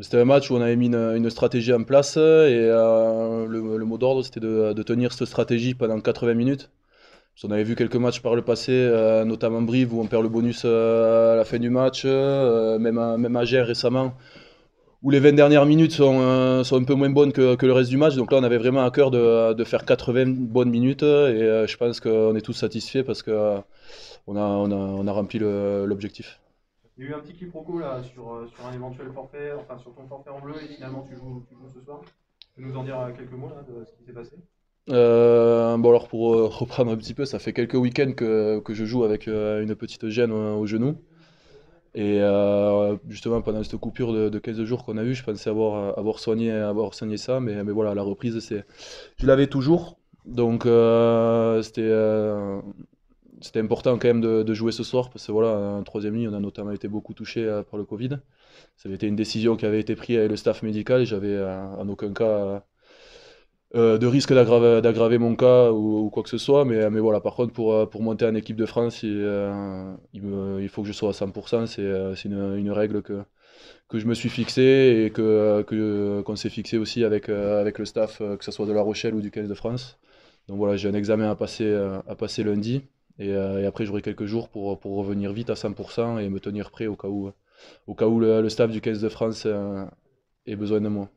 C'était un match où on avait mis une, stratégie en place et euh, le, mot d'ordre c'était de, tenir cette stratégie pendant 80 minutes. On avait vu quelques matchs par le passé, euh, notamment Brive où on perd le bonus euh, à la fin du match, même, à, même récemment, où les 20 dernières minutes sont, un peu moins bonnes que, le reste du match. Donc là on avait vraiment à cœur de, faire 80 bonnes minutes et je pense qu'on est tous satisfaits parce qu'on a rempli l'objectif. Il y a eu un petit quiproquo là sur, euh, sur un éventuel forfait, enfin sur ton forfait en bleu et finalement tu joues, tu joues ce soir. Tu peux nous en dire euh, quelques mots là, de ce qui s'est passé euh, bon alors pour reprendre un petit peu, ça fait quelques week-ends que, que, je joue avec une petite gêne au genou. Et justement, pendant cette coupure de, de 15 jours qu'on a eu, je pensais avoir, avoir, soigné, avoir soigné ça, mais, mais voilà, la reprise, c'est... je l'avais toujours. Donc, c'était c'était important quand même de, jouer ce soir parce que voilà, en troisième ligne, on a notamment été beaucoup touché euh, par le Covid. Ça avait été une décision qui avait été prise avec le staff médical et j'avais euh, en aucun cas euh, de risque d'aggraver mon cas ou, quoi que ce soit. Mais, mais voilà, par contre, pour, pour monter en équipe de France, il, il, faut que je sois à 100%. C'est une, une, règle que, que je me suis fixée et qu'on que, qu'on s'est fixé aussi avec, avec le staff, que ce soit de La Rochelle ou du 15 de France. Donc voilà, j'ai un examen à passer, à passer lundi. Euh, et, après, j'aurai quelques jours pour, revenir vite à 100% et me tenir prêt au cas où, au cas où le, staff du 15 de France euh, ait besoin de moi.